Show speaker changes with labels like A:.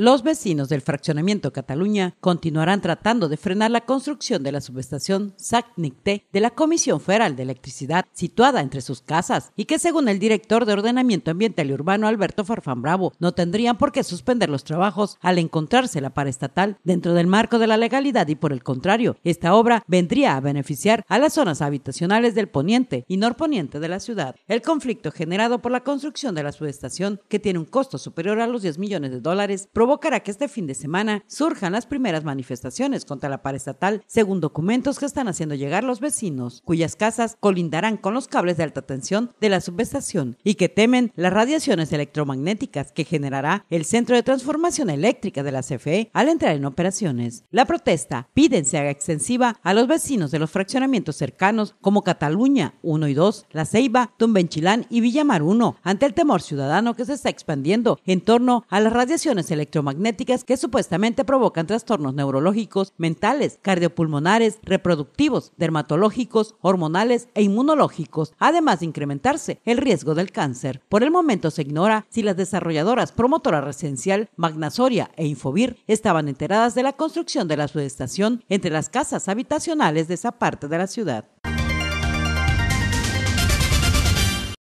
A: Los vecinos del fraccionamiento Cataluña continuarán tratando de frenar la construcción de la subestación SACNIC-T de la Comisión Federal de Electricidad situada entre sus casas y que según el director de Ordenamiento Ambiental y Urbano Alberto Farfán Bravo no tendrían por qué suspender los trabajos al encontrarse la paraestatal dentro del marco de la legalidad y por el contrario, esta obra vendría a beneficiar a las zonas habitacionales del poniente y norponiente de la ciudad. El conflicto generado por la construcción de la subestación, que tiene un costo superior a los 10 millones de dólares, provocará que este fin de semana surjan las primeras manifestaciones contra la estatal según documentos que están haciendo llegar los vecinos, cuyas casas colindarán con los cables de alta tensión de la subestación y que temen las radiaciones electromagnéticas que generará el Centro de Transformación Eléctrica de la CFE al entrar en operaciones. La protesta piden se haga extensiva a los vecinos de los fraccionamientos cercanos como Cataluña 1 y 2, La Ceiba, Tumbenchilán y Villamar 1, ante el temor ciudadano que se está expandiendo en torno a las radiaciones electromagnéticas electromagnéticas que supuestamente provocan trastornos neurológicos, mentales, cardiopulmonares, reproductivos, dermatológicos, hormonales e inmunológicos, además de incrementarse el riesgo del cáncer. Por el momento se ignora si las desarrolladoras promotora residencial Magnasoria e Infovir estaban enteradas de la construcción de la subestación entre las casas habitacionales de esa parte de la ciudad.